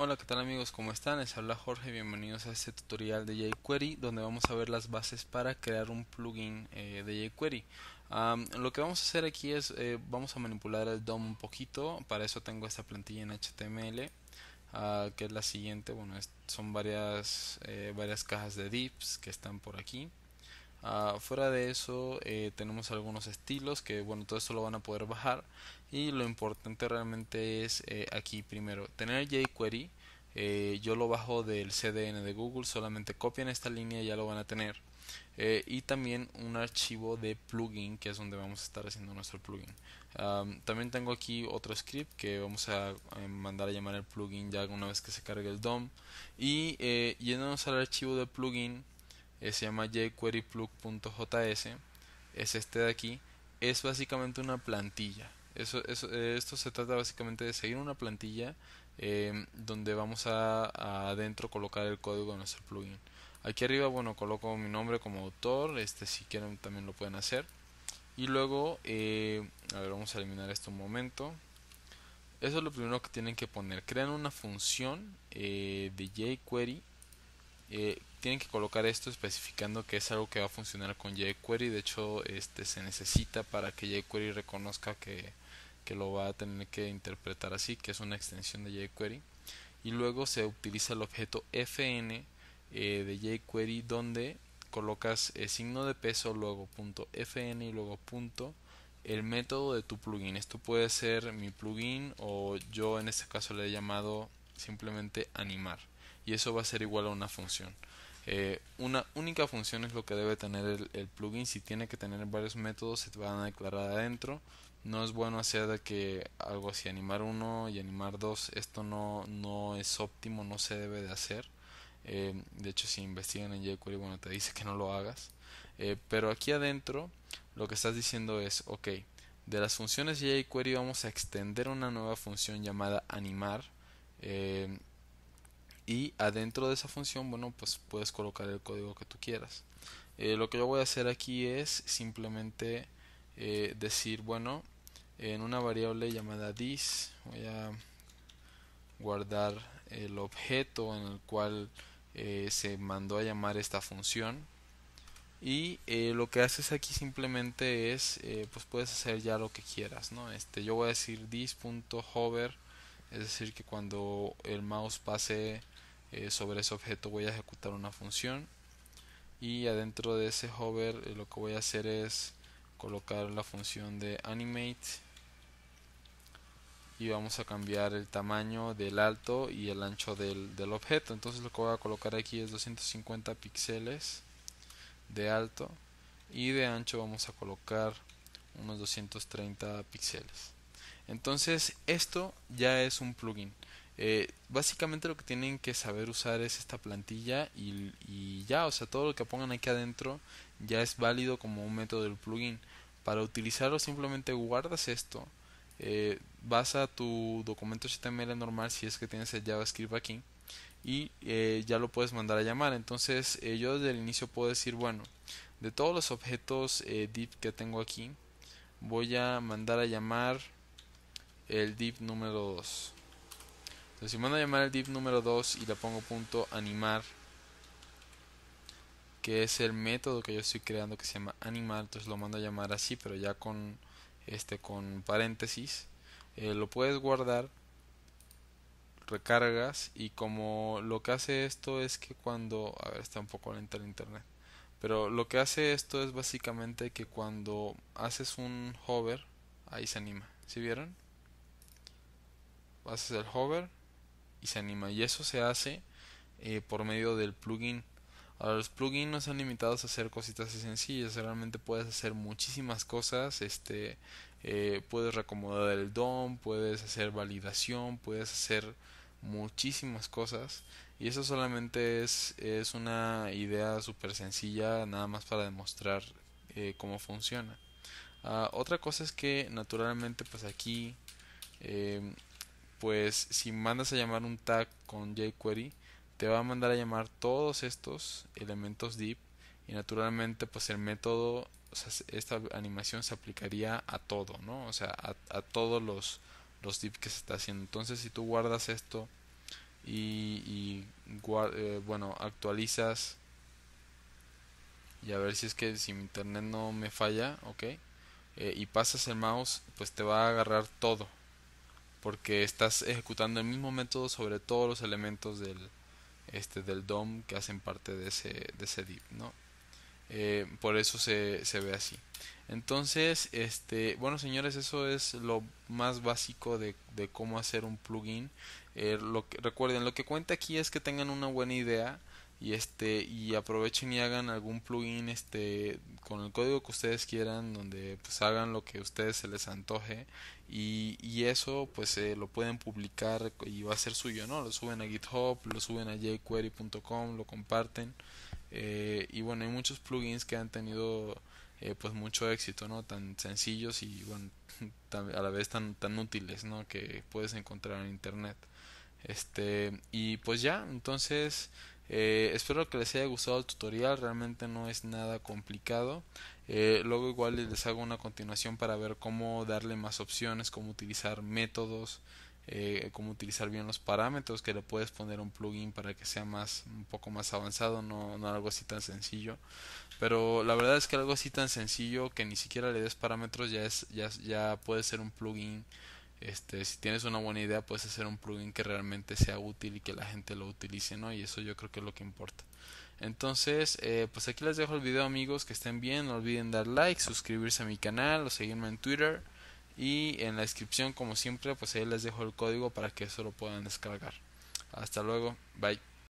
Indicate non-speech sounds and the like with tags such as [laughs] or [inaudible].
Hola, ¿qué tal amigos? ¿Cómo están? Les habla Jorge, bienvenidos a este tutorial de jQuery donde vamos a ver las bases para crear un plugin eh, de jQuery. lo que vamos a hacer aquí es, eh, vamos a manipular el DOM un poquito, para eso tengo esta plantilla en HTML, ah, que es la siguiente, bueno, son varias, eh, varias cajas de divs que están por aquí. Ah, fuera de eso eh, tenemos algunos estilos que bueno todo esto lo van a poder bajar y lo importante realmente es eh, aquí primero tener jQuery eh, yo lo bajo del CDN de Google solamente copian esta línea y ya lo van a tener y también un archivo de plugin que es donde vamos a estar haciendo nuestro plugin también tengo aquí otro script que vamos a mandar a llamar el plugin ya una vez que se cargue el DOM y yéndonos al archivo de plugin eh, se llama jQueryplug.js, es este de aquí, es básicamente una plantilla. Eso, eh, esto se trata básicamente de seguir una plantilla eh, donde vamos a, adentro colocar el código de nuestro plugin. Aquí arriba, bueno, coloco mi nombre como autor, este si quieren también lo pueden hacer. Y luego, vamos a eliminar esto un momento. Eso es lo primero que tienen que poner. Crean una función de jQuery eh, tienen que colocar esto especificando que es algo que va a funcionar con jQuery. De hecho, este, se necesita para que jQuery reconozca que, lo va a tener que interpretar así, que es una extensión de jQuery. Y luego se utiliza el objeto fn eh, de jQuery donde colocas el eh, signo de peso, luego punto fn y luego punto el método de tu plugin. Esto puede ser mi plugin o yo en este caso le he llamado simplemente animar y eso va a ser igual a una función. Eh, una única función es lo que debe tener el, plugin. Si tiene que tener varios métodos, se van a declarar adentro. No es bueno hacer de que algo así animar uno y animar dos. Esto no, no es óptimo, no se debe de hacer. Eh, de hecho, si investigan en jQuery, bueno, te dice que no lo hagas. Eh, pero aquí adentro, lo que estás diciendo es, ok, de las funciones jQuery vamos a extender una nueva función llamada animar y adentro de esa función, bueno, pues puedes colocar el código que tú quieras. Eh, lo que yo voy a hacer aquí es simplemente eh, decir, bueno, en una variable llamada dis, voy a guardar el objeto en el cual eh, se mandó a llamar esta función. Y lo que haces aquí simplemente es, pues puedes hacer ya lo que quieras, ¿no? Este, yo voy a decir dis.hover, es decir, que cuando el mouse pase eh, sobre ese objeto voy a ejecutar una función y adentro de ese hover eh, lo que voy a hacer es colocar la función de animate y vamos a cambiar el tamaño del alto y el ancho del, del objeto entonces lo que voy a colocar aquí es 250 píxeles de alto y de ancho vamos a colocar unos 230 píxeles entonces esto ya es un plugin eh, básicamente lo que tienen que saber usar es esta plantilla y, ya, o sea, todo lo que pongan aquí adentro ya es válido como un método del plugin. Para utilizarlo simplemente guardas esto, eh, vas a tu documento HTML normal si es que tienes el JavaScript aquí y eh, ya lo puedes mandar a llamar. Entonces yo desde el inicio puedo decir, bueno, de todos los objetos div que tengo aquí, voy a mandar a llamar el DIP número 2 entonces, si mando a llamar el div número 2 y le pongo punto animar, que es el método que yo estoy creando que se llama animar, entonces lo mando a llamar así, pero ya con este con paréntesis, eh, lo puedes guardar, recargas y como lo que hace esto es que cuando, a ver, está un poco lento el internet, pero lo que hace esto es básicamente que cuando haces un hover, ahí se anima, ¿Si vieron? Haces el hover y se anima. Y eso se hace eh, por medio del plugin. Ahora, los plugins no están limitados a hacer cositas sencillas, realmente puedes hacer muchísimas cosas. Este, eh, puedes reacomodar el DOM, puedes hacer validación, puedes hacer muchísimas cosas. Y eso solamente es, es una idea súper sencilla, nada más para demostrar eh, cómo funciona. Ah, otra cosa es que naturalmente pues aquí pues si mandas a llamar un tag con jQuery, te va a mandar a llamar todos estos elementos div y naturalmente pues el método, esta animación se aplicaría a todo, ¿no? O sea, a, todos los, los div que se está haciendo. Entonces si tú guardas esto y, eh, bueno, actualizas y a ver si es que si mi internet no me falla, ok, eh, y pasas el mouse, pues te va a agarrar todo porque estás ejecutando el mismo método sobre todos los elementos del, este, del DOM que hacen parte de ese, de ese div, ¿no? Eh, por eso se, se, ve así. Entonces, este, bueno señores, eso es lo más básico de, de cómo hacer un plugin. Eh, lo que, recuerden, lo que cuenta aquí es que tengan una buena idea y este y aprovechen y hagan algún plugin este con el código que ustedes quieran donde pues hagan lo que a ustedes se les antoje y, y eso pues eh, lo pueden publicar y va a ser suyo no lo suben a GitHub lo suben a jQuery.com lo comparten eh, y bueno hay muchos plugins que han tenido eh, pues mucho éxito no tan sencillos y bueno [laughs] a la vez tan tan útiles no que puedes encontrar en internet este y pues ya entonces eh, espero que les haya gustado el tutorial, realmente no es nada complicado. Eh, luego igual les hago una continuación para ver cómo darle más opciones, cómo utilizar métodos, eh, cómo utilizar bien los parámetros, que le puedes poner un plugin para que sea más un poco más avanzado, no, no algo así tan sencillo. Pero la verdad es que algo así tan sencillo que ni siquiera le des parámetros ya es ya, ya puede ser un plugin este, si tienes una buena idea puedes hacer un plugin que realmente sea útil y que la gente lo utilice, ¿no? Y eso yo creo que es lo que importa. Entonces, eh, pues aquí les dejo el video amigos, que estén bien, no olviden dar like, suscribirse a mi canal o seguirme en Twitter y en la descripción como siempre pues ahí les dejo el código para que eso lo puedan descargar. Hasta luego, bye.